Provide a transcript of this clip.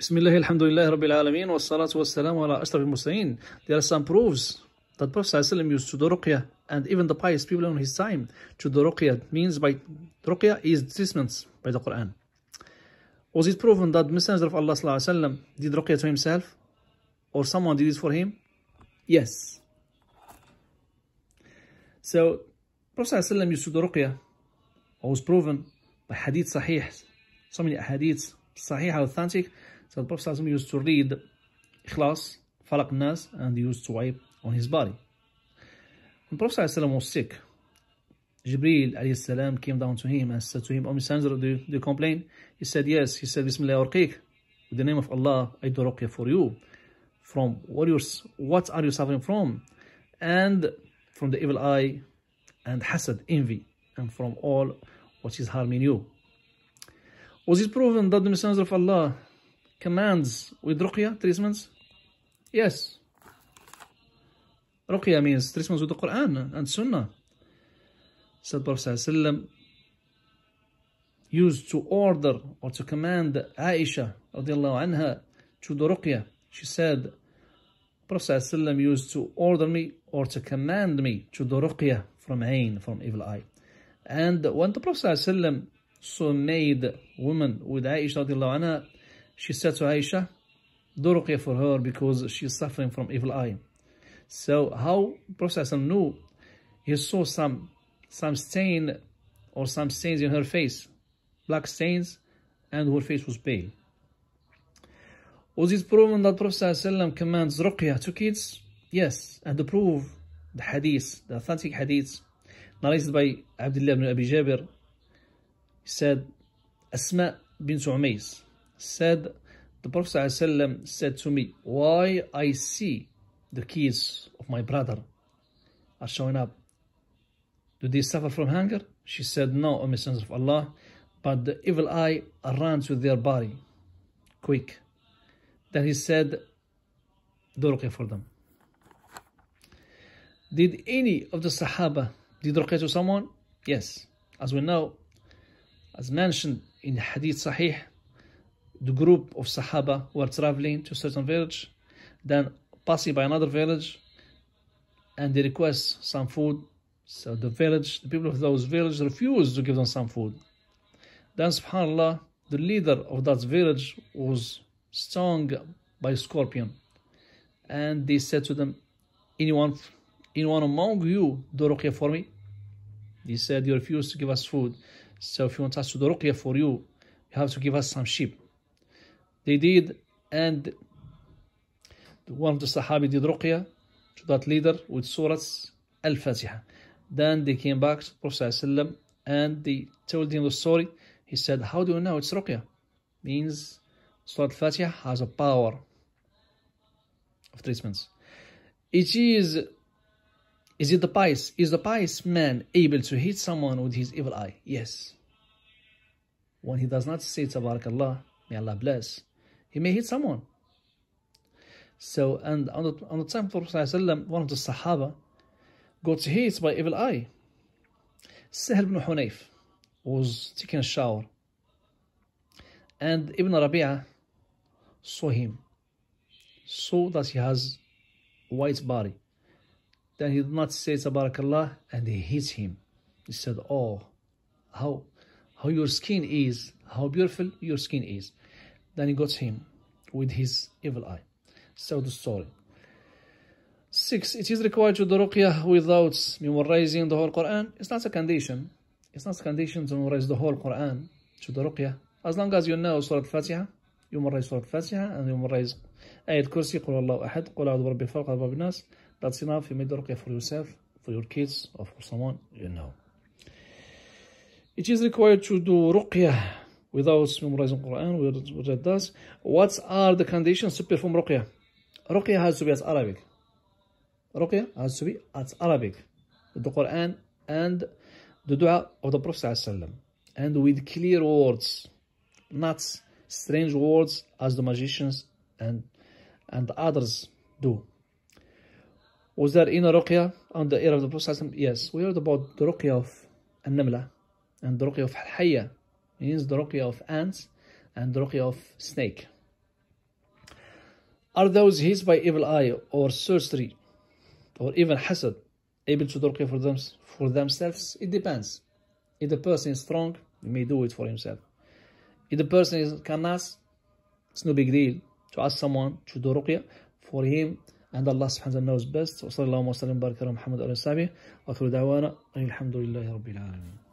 بسم الله الحمد لله رب العالمين والصلاة والسلام على أشرف المرسلين There are some proofs that Prophet وسلم used to do ruqya and even the pious people in his time to do ruqya means by ruqya is treatments by the Quran Was it proven that Messenger of Allah وسلم did ruqya to himself or someone did it for him? Yes So Prophet وسلم used to do ruqya was proven by hadith sahih so many hadiths Sahih authentic that Prophet ﷺ used to read Ikhlas, Falaq Nas and used to wipe on his body. When Prophet was sick, Jibril السلام, came down to him and said to him, Umm Messenger, do, do you complain? He said, yes. He said, Bismillah urqiq. With the name of Allah, I do ruqya for you. From what, you what are you suffering from? And from the evil eye and hasad, envy. And from all what is harming you. Was it proven that the Messenger of Allah commands with ruqya treatments? Yes. Ruqya means treatments with the Quran and Sunnah. Said Prophet used to order or to command Aisha radiallahu her, to do ruqya. She said, Prophet used to order me or to command me to do ruqya from ain, from evil eye. And when the Prophet so made woman with Aisha radiallahu anha, she said to Aisha, do for her because she's suffering from evil eye. So how Prophet knew he saw some some stain or some stains in her face, black stains, and her face was pale. Was it proven that Prophet commands ruqya to kids? Yes, and the proof, the hadith, the authentic hadith, narrated by Abdullah ibn Abi Jabir, said, Asma bin Umays said, the Prophet ﷺ said to me, why I see the kids of my brother are showing up. Do they suffer from hunger? She said, no, O Messenger of Allah, but the evil eye runs with their body, quick. Then he said, do ruqya for them. Did any of the Sahaba did ruqya to someone? Yes. As we know, as mentioned in Hadith Sahih, the group of Sahaba were traveling to a certain village, then passing by another village, and they request some food. So the village, the people of those villages refused to give them some food. Then subhanAllah, the leader of that village was stung by a scorpion. And they said to them, anyone, anyone among you do ruqya for me? They said, you refuse to give us food. So if you want us to do ruqya for you, you have to give us some sheep. They did, and one of the Sahabi did ruqya to that leader with surahs Al-Fatiha. Then they came back to Prophet ﷺ and they told him the story. He said, how do you know it's ruqya? Means Surah Al-Fatiha has a power of treatments. It is is it the pious? Is the pious man able to hit someone with his evil eye? Yes. When he does not say Tabarakallah, may Allah bless, he may hit someone. So, and on the, on the time of Prophet one of the Sahaba got hit by evil eye. Sahel ibn Hunayf was taking a shower. And Ibn Rabi'ah saw him, saw that he has white body. Then he did not say Tabarakallah and he hit him. He said, Oh, how, how your skin is, how beautiful your skin is. Then he got him with his evil eye. So the story. Six, it is required to do ruqyah without memorizing the whole Quran. It's not a condition. It's not a condition to memorize the whole Quran to the ruqyah. As long as you know Surah Al-Fatiha, you memorize Surah Al-Fatiha and you memorize Ayat Kursi, Qul Allahu Ahad, Qul A'udhu Rabbi Falq, Rabbi Nas, that's enough. You made ruqya for yourself, for your kids, or for someone you know. It is required to do ruqya without memorizing Quran, which it does. What are the conditions to perform ruqya? Ruqya has to be as Arabic. Ruqya has to be as Arabic. The Quran and the dua of the Prophet and with clear words, not strange words as the magicians and and others do. Was there inner ruqya on the era of the Prophet? Yes. We heard about the ruqya of An-Namla and the ruqya of Al-Hayya. means the ruqya of ants and the ruqya of snake. Are those hit by evil eye or sorcery or even hasad able to do ruqya for, them, for themselves? It depends. If the person is strong, he may do it for himself. If the person is cannot, it's no big deal to ask someone to do ruqya for him عند الله سبحانه وتعالى نوز knows وصلى الله وسلم وبارك على محمد وعلى اله وصحبه واخر دعوانا ان الحمد لله رب العالمين